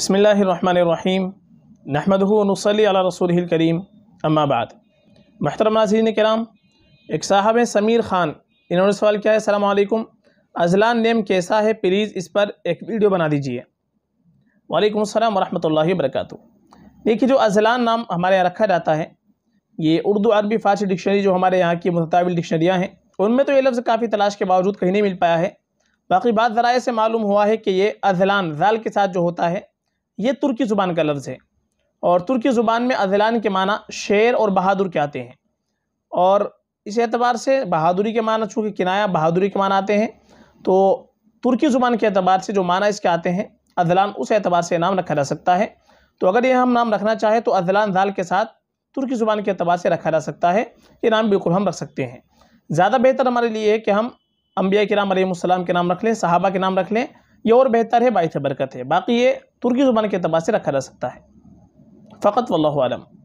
बसमीम नहमदनसली रसूल करीम अम्माबाद महतरम नाजीन कराम एक साहब समीर ख़ान इन्होंने सवाल किया है सलामकुम अजलान नेम कैसा है प्लीज़ इस पर एक वीडियो बना दीजिए वालेकुम अस्सलाम वरहमतुल्लाहि वबरकاتہ देखिए जो अजलान नाम हमारे यहाँ रखा जाता है ये उर्दू अरबी फ़ारसी डिक्शनरी जो हमारे यहाँ की मुतविल डिक्शनरियाँ हैं उनमें तो ये लफ्ज़ काफ़ी तलाश के बावजूद कहीं नहीं मिल पाया है बाकी बात ज़राए से मालूम हुआ है कि ये अजलान जाल के साथ जो होता है ये तुर्की ज़ुबान का लफ्ज़ है और तुर्की ज़ुबान में अजलान के माना शेर और बहादुर के आते हैं और इस एतबार से बहादुरी के माना चूँकि किनाया बहादुरी के माना आते हैं तो तुर्की ज़ुबान के अतबार से जो माना इसके आते हैं अजलान उस एतबार से नाम रखा जा सकता है तो अगर ये हम नाम रखना चाहें तो अजलान दाल के साथ तुर्की ज़ुबान के अतबार से रखा जा सकता है ये नाम बिल्कुल हम रख सकते हैं ज़्यादा बेहतर हमारे लिए है कि हम अम्बिया के नाम के नाम रख लें साहबा के नाम रख लें ये और बेहतर है बायस बरकत है बाकी ये ترکی زبان کے اعتبار سے رکھا جا سکتا ہے فقط واللہ اللہ عالم